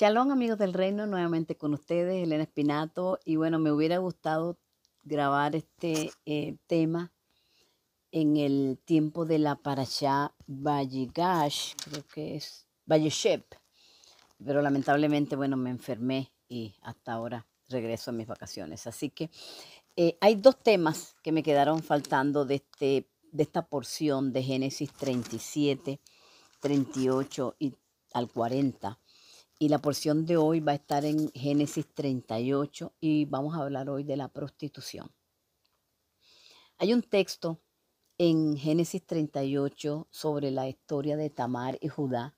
Shalom amigos del reino, nuevamente con ustedes, Elena Espinato, y bueno, me hubiera gustado grabar este eh, tema en el tiempo de la parashá Valligash, creo que es Valleshep, pero lamentablemente, bueno, me enfermé y hasta ahora regreso a mis vacaciones. Así que eh, hay dos temas que me quedaron faltando de, este, de esta porción de Génesis 37, 38 y al 40 y la porción de hoy va a estar en Génesis 38 y vamos a hablar hoy de la prostitución. Hay un texto en Génesis 38 sobre la historia de Tamar y Judá.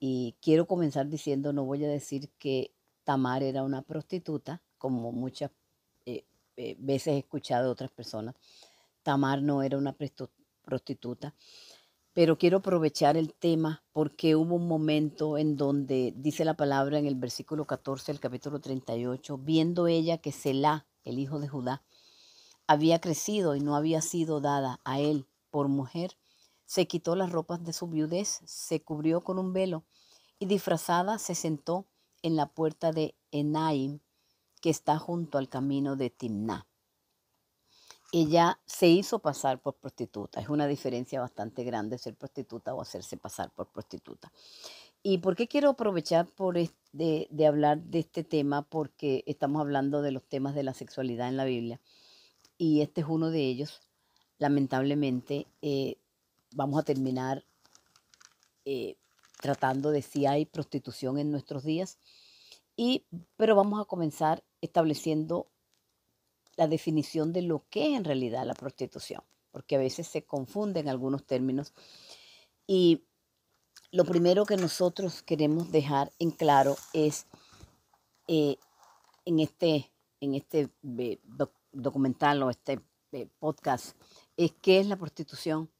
Y quiero comenzar diciendo, no voy a decir que Tamar era una prostituta, como muchas eh, eh, veces he escuchado de otras personas. Tamar no era una prostituta. Pero quiero aprovechar el tema porque hubo un momento en donde dice la palabra en el versículo 14 del capítulo 38, viendo ella que Selah, el hijo de Judá, había crecido y no había sido dada a él por mujer, se quitó las ropas de su viudez, se cubrió con un velo y disfrazada se sentó en la puerta de Enaim, que está junto al camino de Timnah ella se hizo pasar por prostituta. Es una diferencia bastante grande ser prostituta o hacerse pasar por prostituta. ¿Y por qué quiero aprovechar de, hablar de este tema? Porque estamos hablando de los temas de la sexualidad en la Biblia. Y este es uno de ellos. Lamentablemente, eh, vamos a terminar eh, tratando de si hay prostitución en nuestros días. Y, pero vamos a comenzar estableciendo la definición de lo que es en realidad la prostitución, porque a veces se confunden algunos términos. Y lo primero que nosotros queremos dejar en claro es eh, en este, en este eh, documental o este eh, podcast, es qué es la prostitución,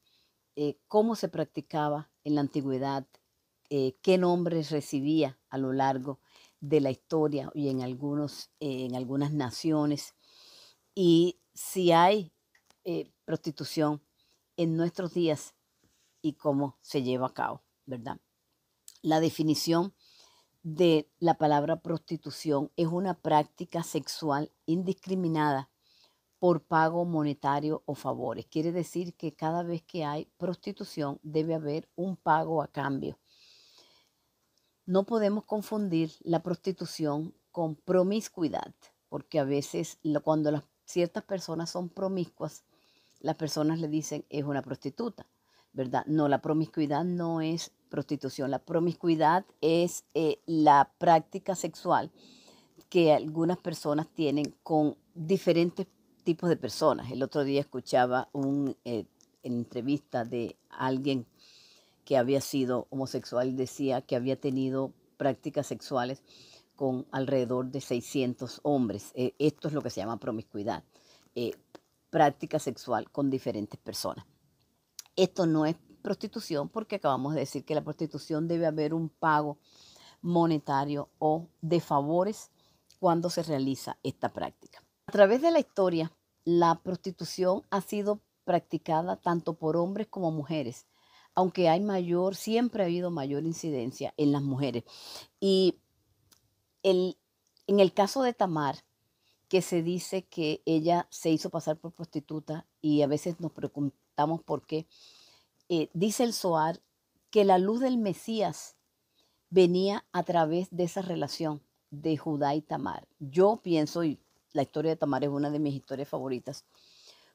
cómo se practicaba en la antigüedad, qué nombres recibía a lo largo de la historia y en, algunos, en algunas naciones y si hay eh, prostitución en nuestros días y cómo se lleva a cabo, ¿verdad? La definición de la palabra prostitución es una práctica sexual indiscriminada por pago monetario o favores. Quiere decir que cada vez que hay prostitución debe haber un pago a cambio. No podemos confundir la prostitución con promiscuidad, porque a veces cuando las ciertas personas son promiscuas, las personas le dicen es una prostituta, ¿verdad? No, la promiscuidad no es prostitución, la promiscuidad es eh, la práctica sexual que algunas personas tienen con diferentes tipos de personas. El otro día escuchaba una eh, entrevista de alguien que había sido homosexual decía que había tenido prácticas sexuales con alrededor de 600 hombres. Eh, esto es lo que se llama promiscuidad, eh, práctica sexual con diferentes personas. Esto no es prostitución porque acabamos de decir que la prostitución debe haber un pago monetario o de favores cuando se realiza esta práctica. A través de la historia, la prostitución ha sido practicada tanto por hombres como mujeres, aunque hay mayor, siempre ha habido mayor incidencia en las mujeres. Y el, en el caso de Tamar, que se dice que ella se hizo pasar por prostituta y a veces nos preguntamos por qué, eh, dice el Soar que la luz del Mesías venía a través de esa relación de Judá y Tamar. Yo pienso, y la historia de Tamar es una de mis historias favoritas,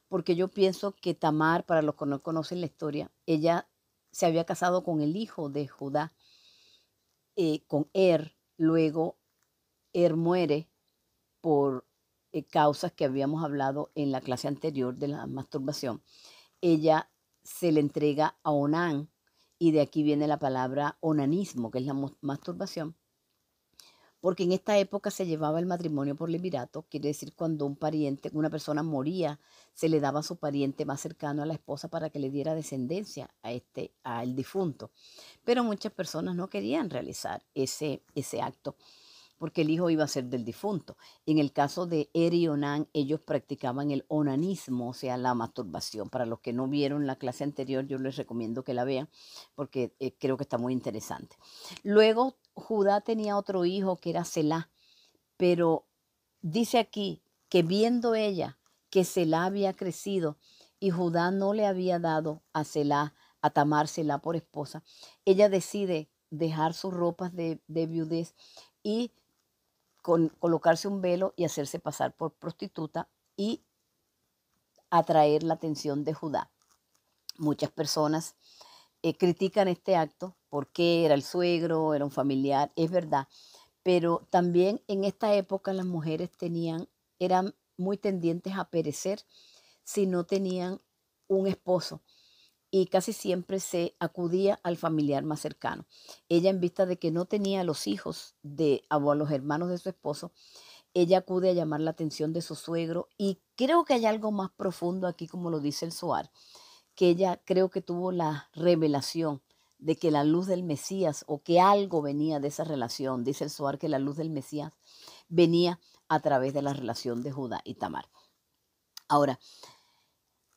porque yo pienso que Tamar, para los que no conocen la historia, ella se había casado con el hijo de Judá, eh, con Er, luego él muere por eh, causas que habíamos hablado en la clase anterior de la masturbación. Ella se le entrega a Onan y de aquí viene la palabra onanismo, que es la masturbación. Porque en esta época se llevaba el matrimonio por liberato, quiere decir cuando un pariente, una persona moría, se le daba a su pariente más cercano a la esposa para que le diera descendencia a este, al difunto. Pero muchas personas no querían realizar ese, ese acto porque el hijo iba a ser del difunto. En el caso de Eri y Onan, ellos practicaban el onanismo, o sea, la masturbación. Para los que no vieron la clase anterior, yo les recomiendo que la vean, porque eh, creo que está muy interesante. Luego, Judá tenía otro hijo que era Selah, pero dice aquí que viendo ella que Selah había crecido y Judá no le había dado a Selah, a Tamársela por esposa, ella decide dejar sus ropas de, de viudez y colocarse un velo y hacerse pasar por prostituta y atraer la atención de Judá. Muchas personas eh, critican este acto porque era el suegro, era un familiar, es verdad, pero también en esta época las mujeres tenían, eran muy tendientes a perecer si no tenían un esposo y casi siempre se acudía al familiar más cercano. Ella, en vista de que no tenía los hijos de o a los hermanos de su esposo, ella acude a llamar la atención de su suegro y creo que hay algo más profundo aquí, como lo dice el Suar, que ella creo que tuvo la revelación de que la luz del Mesías o que algo venía de esa relación, dice el Soar que la luz del Mesías venía a través de la relación de Judá y Tamar. Ahora,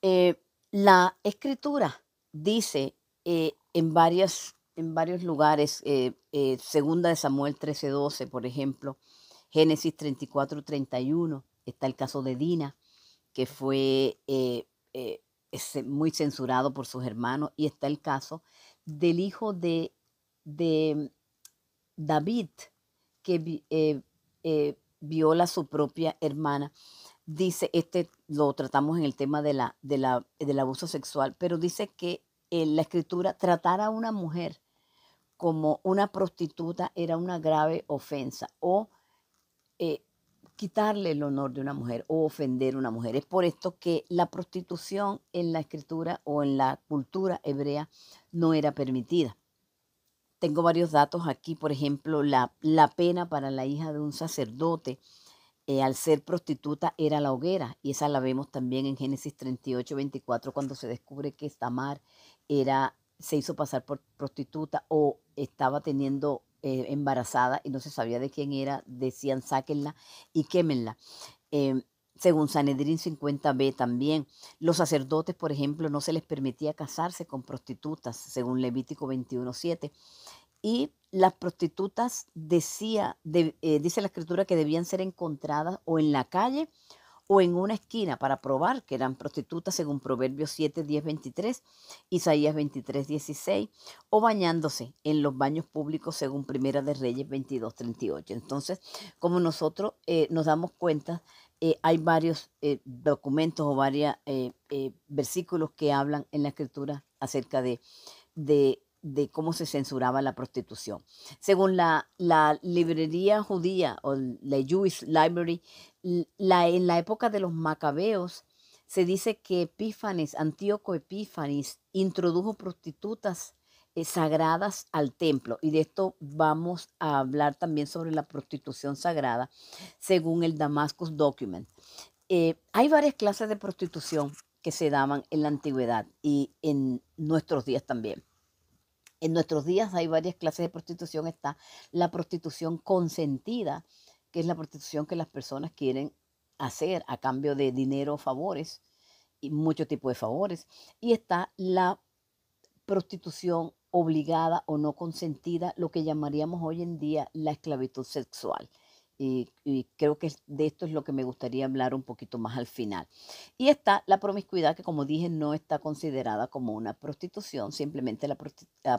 eh, la escritura dice eh, en, en varios lugares, eh, eh, segunda de Samuel 13:12, por ejemplo, Génesis 34:31, está el caso de Dina, que fue muy censurado por sus hermanos, y está el caso del hijo de, de David, que viola a su propia hermana dice, este lo tratamos en el tema de la, del abuso sexual, pero dice que en eh, la escritura tratar a una mujer como una prostituta era una grave ofensa o eh, quitarle el honor de una mujer o ofender a una mujer. Es por esto que la prostitución en la escritura o en la cultura hebrea no era permitida. Tengo varios datos aquí, por ejemplo, la, la pena para la hija de un sacerdote eh, al ser prostituta era la hoguera, y esa la vemos también en Génesis 38, 24, cuando se descubre que Tamar era, se hizo pasar por prostituta o estaba teniendo eh, embarazada y no se sabía de quién era, decían sáquenla y quémenla. Eh, según Sanedrín 50b también, los sacerdotes, por ejemplo, no se les permitía casarse con prostitutas, según Levítico 21.7. Y las prostitutas decía, eh, dice la escritura que debían ser encontradas o en la calle o en una esquina para probar que eran prostitutas según Proverbios 7, 10, 23, Isaías 23, 16, o bañándose en los baños públicos según Primera de Reyes 22, 38. Entonces, como nosotros eh, nos damos cuenta, eh, hay varios documentos o varios versículos que hablan en la escritura acerca de de cómo se censuraba la prostitución. Según la, librería judía o la Jewish Library, la, en la época de los macabeos se dice que Epífanes, Antíoco Epífanes, introdujo prostitutas eh, sagradas al templo. Y de esto vamos a hablar también sobre la prostitución sagrada, según el Damascus Document. Eh, hay varias clases de prostitución que se daban en la antigüedad y en nuestros días también. En nuestros días hay varias clases de prostitución. Está la prostitución consentida, que es la prostitución que las personas quieren hacer a cambio de dinero o favores, y muchos tipos de favores. Y está la prostitución obligada o no consentida, lo que llamaríamos hoy en día la esclavitud sexual. Y, creo que de esto es lo que me gustaría hablar un poquito más al final. Y está la promiscuidad, que como dije, no está considerada como una prostitución, simplemente la,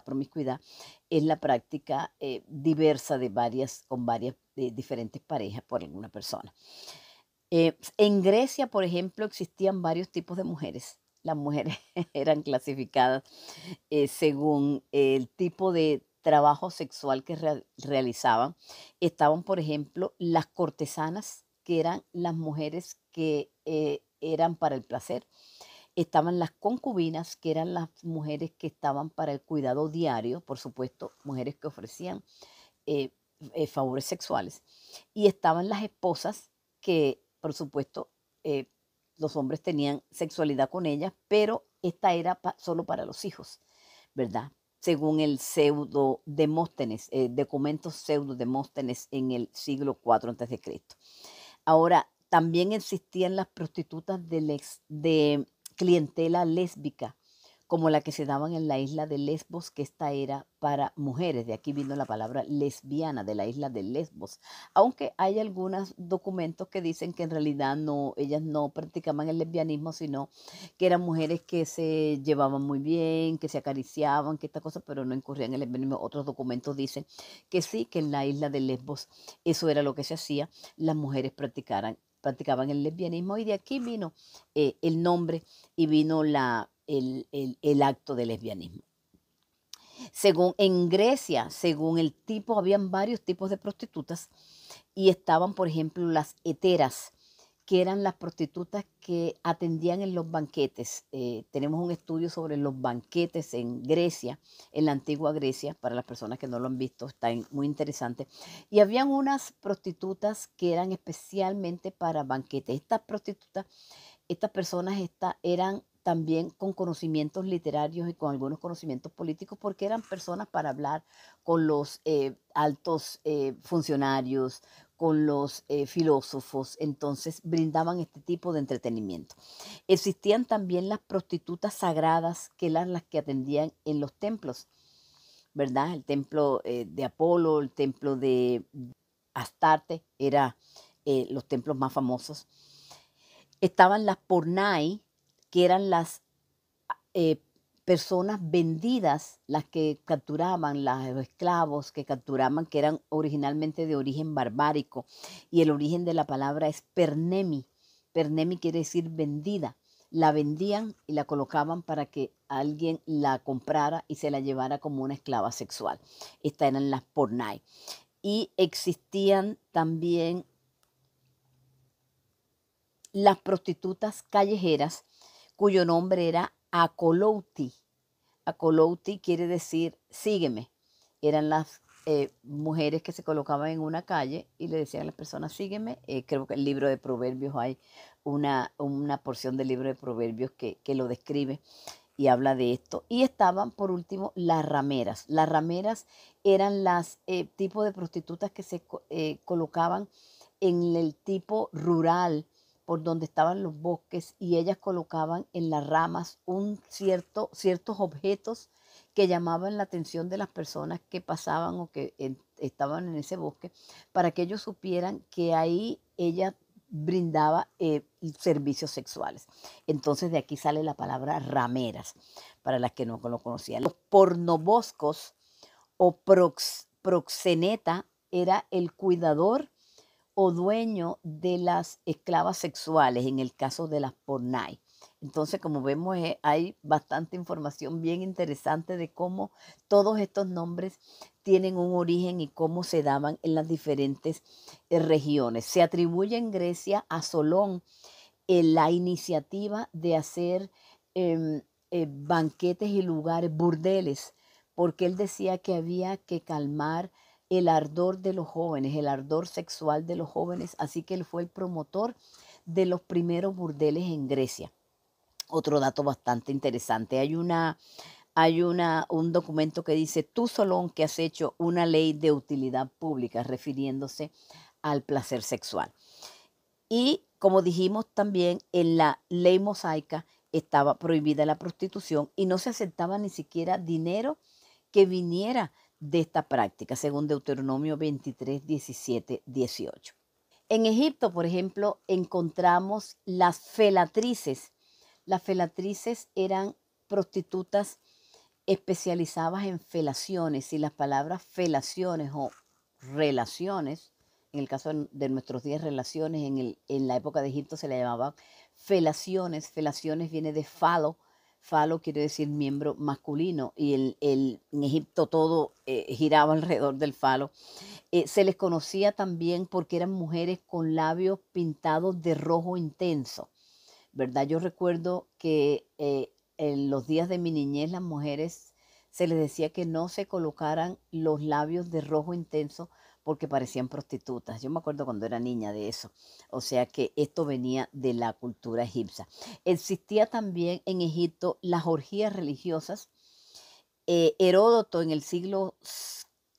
promiscuidad es la práctica eh, diversa de varias, con varias eh, diferentes parejas por alguna persona. Eh, en Grecia, por ejemplo, existían varios tipos de mujeres. Las mujeres eran clasificadas según el tipo de trabajo sexual que realizaban, estaban, por ejemplo, las cortesanas, que eran las mujeres que eh, eran para el placer, estaban las concubinas, que eran las mujeres que estaban para el cuidado diario, por supuesto, mujeres que ofrecían eh, eh, favores sexuales, y estaban las esposas, que, por supuesto, los hombres tenían sexualidad con ellas, pero esta era solo para los hijos, ¿verdad? según el pseudo Demóstenes, eh, documentos pseudo Demóstenes en el siglo IV a.C. Ahora, también existían las prostitutas de clientela lésbica como la que se daban en la isla de Lesbos, que esta era para mujeres, de aquí vino la palabra lesbiana de la isla de Lesbos, aunque hay algunos documentos que dicen que en realidad no, ellas no practicaban el lesbianismo, sino que eran mujeres que se llevaban muy bien, que se acariciaban, que esta cosa, pero no incurrían en el lesbianismo. Otros documentos dicen que sí, que en la isla de Lesbos eso era lo que se hacía, las mujeres practicaran practicaban el lesbianismo y de aquí vino eh, el nombre y vino la, el, acto de lesbianismo. Según en Grecia, según el tipo, habían varios tipos de prostitutas y estaban, por ejemplo, las heteras, que eran las prostitutas que atendían en los banquetes. Eh, tenemos un estudio sobre los banquetes en Grecia, en la antigua Grecia, para las personas que no lo han visto, está muy interesante. Y habían unas prostitutas que eran especialmente para banquetes. Estas prostitutas, estas personas esta, eran también con conocimientos literarios y con algunos conocimientos políticos, porque eran personas para hablar con los eh, altos eh, funcionarios, con los eh, filósofos, entonces brindaban este tipo de entretenimiento. Existían también las prostitutas sagradas, que eran las que atendían en los templos, ¿verdad? El templo de Apolo, el templo de Astarte, eran los templos más famosos. Estaban las pornai, que eran las eh, personas vendidas, las que capturaban, los esclavos que capturaban, que eran originalmente de origen barbárico. Y el origen de la palabra es pernemi. Pernemi quiere decir vendida. La vendían y la colocaban para que alguien la comprara y se la llevara como una esclava sexual. Estas eran las pornai. Y existían también las prostitutas callejeras cuyo nombre era Acolouti. Acolouti quiere decir sígueme. Eran las eh, mujeres que se colocaban en una calle y le decían a las personas sígueme. Eh, creo que el libro de Proverbios hay una, porción del libro de Proverbios que, lo describe y habla de esto. Y estaban, por último, las rameras. Las rameras eran las eh, tipos de prostitutas que se colocaban en el tipo rural por donde estaban los bosques y ellas colocaban en las ramas un cierto, ciertos objetos que llamaban la atención de las personas que pasaban o que estaban en ese bosque para que ellos supieran que ahí ella brindaba eh, servicios sexuales. Entonces de aquí sale la palabra rameras, para las que no lo conocían. Los pornoboscos o proxeneta era el cuidador o dueño de las esclavas sexuales, en el caso de las pornai. Entonces, como vemos, eh, hay bastante información bien interesante de cómo todos estos nombres tienen un origen y cómo se daban en las diferentes eh, regiones. Se atribuye en Grecia a Solón eh, la iniciativa de hacer em, banquetes y lugares, burdeles, porque él decía que había que calmar el ardor de los jóvenes, el ardor sexual de los jóvenes, así que él fue el promotor de los primeros burdeles en Grecia. Otro dato bastante interesante, hay una hay un documento que dice, tú Solón que has hecho una ley de utilidad pública refiriéndose al placer sexual. Y como dijimos también, en la ley mosaica estaba prohibida la prostitución y no se aceptaba ni siquiera dinero que viniera de esta práctica, según Deuteronomio 23, 17, 18. En Egipto, por ejemplo, encontramos las felatrices. Las felatrices eran prostitutas especializadas en felaciones y las palabras felaciones o relaciones, en el caso de nuestros días relaciones, en, la época de Egipto se le llamaba felaciones, felaciones viene de falo, Falo quiere decir miembro masculino y el, el en Egipto todo eh, giraba alrededor del falo. Eh, se les conocía también porque eran mujeres con labios pintados de rojo intenso, ¿verdad? Yo recuerdo que eh, en los días de mi niñez las mujeres se les decía que no se colocaran los labios de rojo intenso porque parecían prostitutas. Yo me acuerdo cuando era niña de eso. O sea que esto venía de la cultura egipcia. Existía también en Egipto las orgías religiosas. Eh, Heródoto en el siglo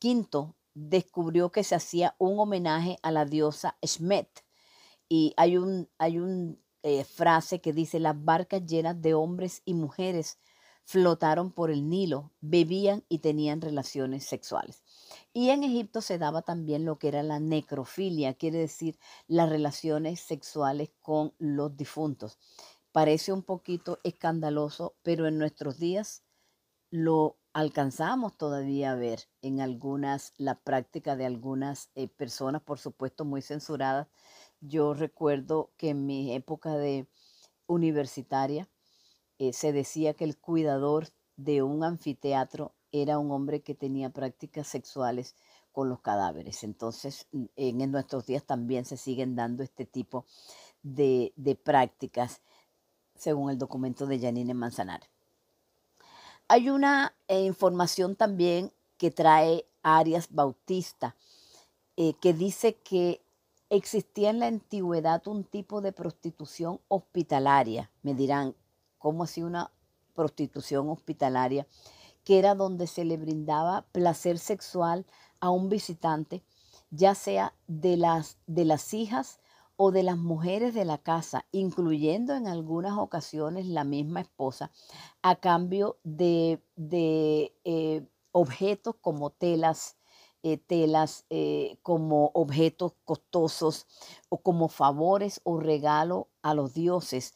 V descubrió que se hacía un homenaje a la diosa Shmet. Y hay un, hay eh, frase que dice, las barcas llenas de hombres y mujeres flotaron por el Nilo, bebían y tenían relaciones sexuales. Y en Egipto se daba también lo que era la necrofilia, quiere decir las relaciones sexuales con los difuntos. Parece un poquito escandaloso, pero en nuestros días lo alcanzamos todavía a ver en algunas, la práctica de algunas eh, personas, por supuesto, muy censuradas. Yo recuerdo que en mi época de universitaria, eh, se decía que el cuidador de un anfiteatro era un hombre que tenía prácticas sexuales con los cadáveres. Entonces, mm, en, nuestros días también se siguen dando este tipo de, prácticas, según el documento de Janine Manzanar. Hay una eh, información también que trae Arias Bautista, eh, que dice que existía en la antigüedad un tipo de prostitución hospitalaria. Me dirán, como así una prostitución hospitalaria, que era donde se le brindaba placer sexual a un visitante, ya sea de las, de las hijas o de las mujeres de la casa, incluyendo en algunas ocasiones la misma esposa, a cambio de, de eh, objetos como telas, eh, telas eh, como objetos costosos o como favores o regalo a los dioses.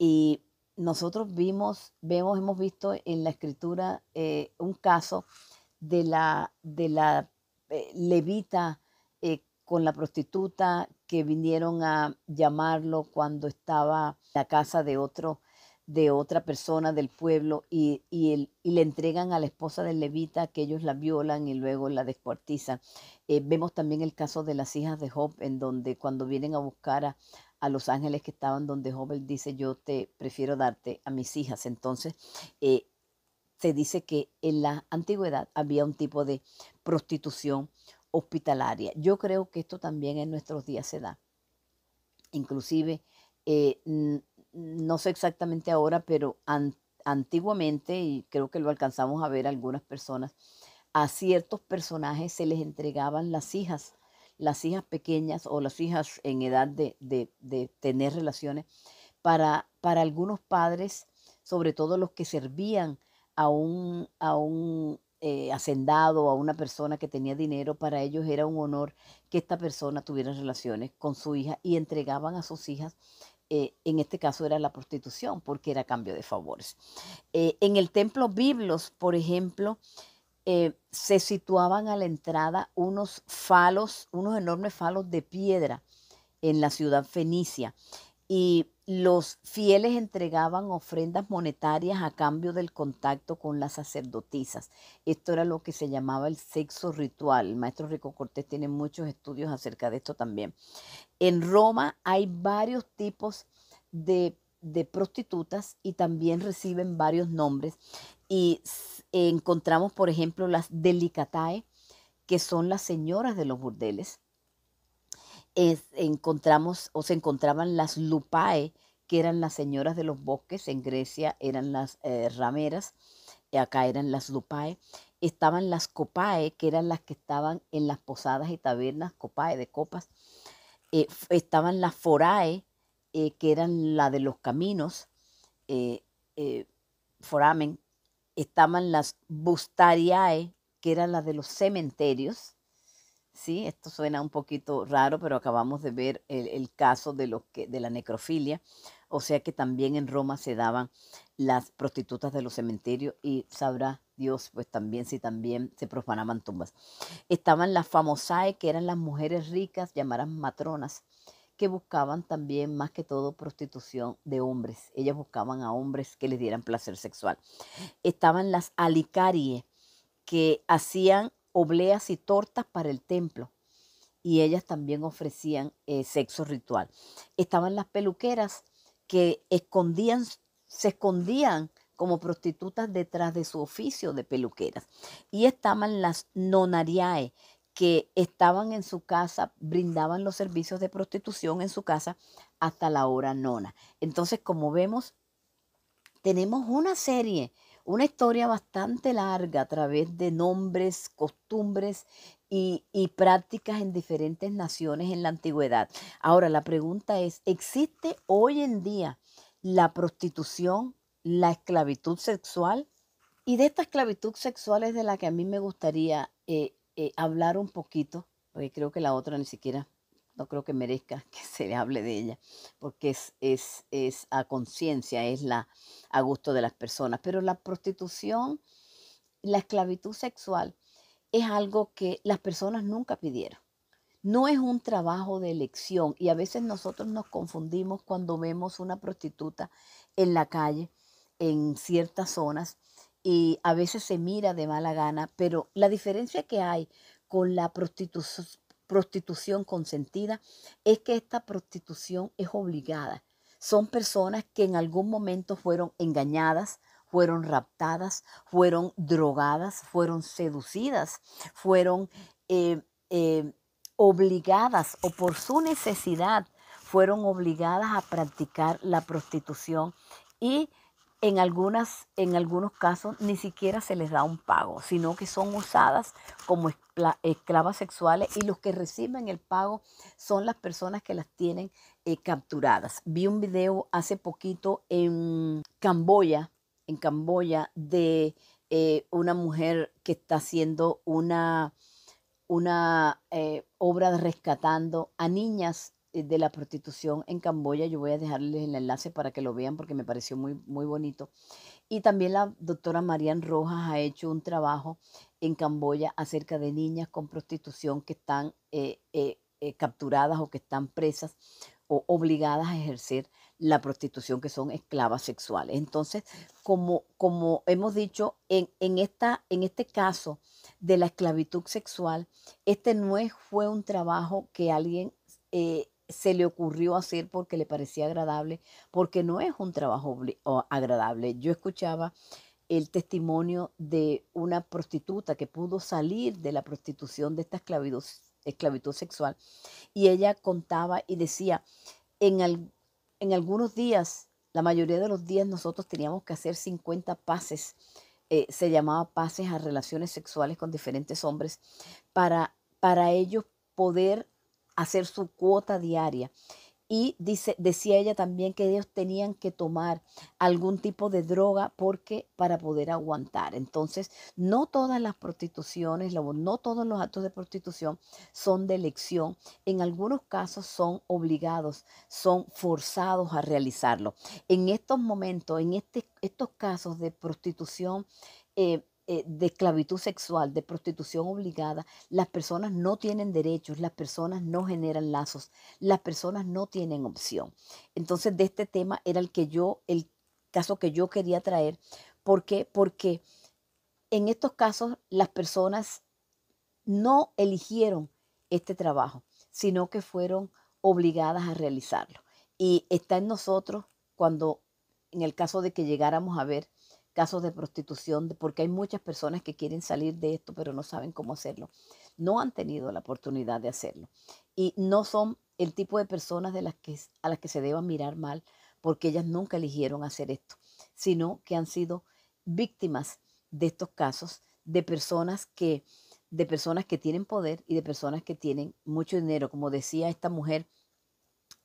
Y nosotros vimos, vemos, hemos visto en la escritura eh, un caso de la, de la eh, levita eh, con la prostituta que vinieron a llamarlo cuando estaba en la casa de otro de otra persona del pueblo y, le entregan a la esposa del levita que ellos la violan y luego la descuartizan. vemos también el caso de las hijas de Job, en donde cuando vienen a buscar a, a los ángeles que estaban donde Job dice, yo te prefiero darte a mis hijas. Entonces, eh, se dice que en la antigüedad había un tipo de prostitución hospitalaria. Yo creo que esto también en nuestros días se da. Inclusive, eh, no sé exactamente ahora, pero antiguamente, y creo que lo alcanzamos a ver algunas personas, a ciertos personajes se les entregaban las hijas las hijas pequeñas o las hijas en edad de, tener relaciones, para, para algunos padres, sobre todo los que servían a un, a un eh, a una persona que tenía dinero, para ellos era un honor que esta persona tuviera relaciones con su hija y entregaban a sus hijas. Eh, en este caso era la prostitución, porque era cambio de favores. Eh, en el templo Biblos, por ejemplo, eh, se situaban a la entrada unos falos, unos enormes falos de piedra en la ciudad fenicia. Y los fieles entregaban ofrendas monetarias a cambio del contacto con las sacerdotisas. Esto era lo que se llamaba el sexo ritual. El maestro Rico Cortés tiene muchos estudios acerca de esto también. En Roma hay varios tipos de de prostitutas y también reciben varios nombres. Y encontramos, por ejemplo, las delicatae, que son las señoras de los burdeles. encontramos o se encontraban las lupae, que eran las señoras de los bosques. En Grecia eran las eh, rameras, y acá eran las lupae. Estaban las copae, que eran las que estaban en las posadas y tabernas, copae de copas. Eh, estaban las forae, eh, que eran la de los caminos, eh, eh, foramen, estaban las bustariae, que eran las de los cementerios. Sí, esto suena un poquito raro, pero acabamos de ver el, caso de, los que, de la necrofilia. O sea que también en Roma se daban las prostitutas de los cementerios y sabrá Dios, pues también si también se profanaban tumbas. Estaban las famosae, que eran las mujeres ricas, llamadas matronas, que buscaban también más que todo prostitución de hombres. Ellas buscaban a hombres que les dieran placer sexual. Estaban las alicarie que hacían obleas y tortas para el templo y ellas también ofrecían eh, sexo ritual. Estaban las peluqueras que escondían, se escondían como prostitutas detrás de su oficio de peluqueras. Y estaban las nonariae, que estaban en su casa, brindaban los servicios de prostitución en su casa hasta la hora nona. Entonces, como vemos, tenemos una serie, una historia bastante larga a través de nombres, costumbres y, prácticas en diferentes naciones en la antigüedad. Ahora, la pregunta es, ¿existe hoy en día la prostitución, la esclavitud sexual? Y de esta esclavitud sexual es de la que a mí me gustaría eh, eh, hablar un poquito, porque creo que la otra ni siquiera, no creo que merezca que se le hable de ella, porque es, es, a conciencia, es la, a gusto de las personas. Pero la prostitución, la esclavitud sexual, es algo que las personas nunca pidieron. No es un trabajo de elección y a veces nosotros nos confundimos cuando vemos una prostituta en la calle, en ciertas zonas, y a veces se mira de mala gana, pero la diferencia que hay con la prostitución consentida es que esta prostitución es obligada. Son personas que en algún momento fueron engañadas, fueron raptadas, fueron drogadas, fueron seducidas, fueron eh, eh, obligadas o por su necesidad fueron obligadas a practicar la prostitución y en, algunas, en algunos casos ni siquiera se les da un pago, sino que son usadas como esclavas sexuales y los que reciben el pago son las personas que las tienen eh, capturadas. Vi un video hace poquito en Camboya, en Camboya, de eh, una mujer que está haciendo una, una eh, obra rescatando a niñas eh, de la prostitución en Camboya. Yo voy a dejarles el enlace para que lo vean porque me pareció muy, muy bonito. Y también la doctora Marian Rojas ha hecho un trabajo en Camboya acerca de niñas con prostitución que están eh, eh, capturadas o que están presas o obligadas a ejercer la prostitución, que son esclavas sexuales. Entonces, como, como hemos dicho, en, esta, en este caso de la esclavitud sexual, este no fue un trabajo que alguien se le ocurrió hacer porque le parecía agradable, porque no es un trabajo agradable. Yo escuchaba el testimonio de una prostituta que pudo salir de la prostitución de esta esclavitud, esclavitud sexual y ella contaba y decía, en, en algunos días, la mayoría de los días nosotros teníamos que hacer 50 pases, eh, se llamaba pases a relaciones sexuales con diferentes hombres, para, para ellos poder hacer su cuota diaria. Y dice, decía ella también que ellos tenían que tomar algún tipo de droga porque para poder aguantar. Entonces, no todas las prostituciones, no todos los actos de prostitución son de elección. En algunos casos son obligados, son forzados a realizarlo. En estos momentos, en este, estos casos de prostitución eh, eh, de esclavitud sexual, de prostitución obligada, las personas no tienen derechos, las personas no generan lazos, las personas no tienen opción. Entonces, de este tema era el que yo, el caso que yo quería traer. ¿Por qué? Porque en estos casos las personas no eligieron este trabajo, sino que fueron obligadas a realizarlo. Y está en nosotros cuando, en el caso de que llegáramos a ver casos de prostitución, porque hay muchas personas que quieren salir de esto, pero no saben cómo hacerlo. No han tenido la oportunidad de hacerlo. Y no son el tipo de personas de las que, a las que se deba mirar mal, porque ellas nunca eligieron hacer esto, sino que han sido víctimas de estos casos de personas que de personas que tienen poder y de personas que tienen mucho dinero, como decía esta mujer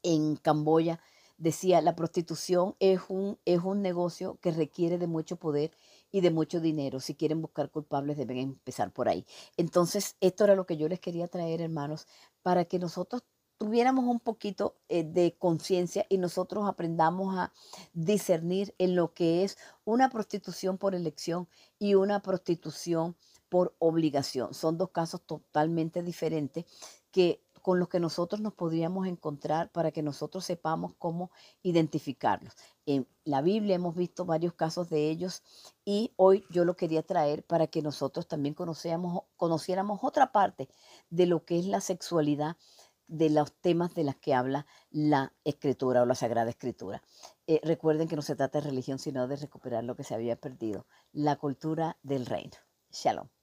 en Camboya Decía, la prostitución es un, es un negocio que requiere de mucho poder y de mucho dinero. Si quieren buscar culpables, deben empezar por ahí. Entonces, esto era lo que yo les quería traer, hermanos, para que nosotros tuviéramos un poquito eh, de conciencia y nosotros aprendamos a discernir en lo que es una prostitución por elección y una prostitución por obligación. Son dos casos totalmente diferentes que con los que nosotros nos podríamos encontrar para que nosotros sepamos cómo identificarlos. En la Biblia hemos visto varios casos de ellos y hoy yo lo quería traer para que nosotros también conociéramos, otra parte de lo que es la sexualidad de los temas de las que habla la escritura o la sagrada escritura. Eh, recuerden que no se trata de religión, sino de recuperar lo que se había perdido, la cultura del reino. Shalom.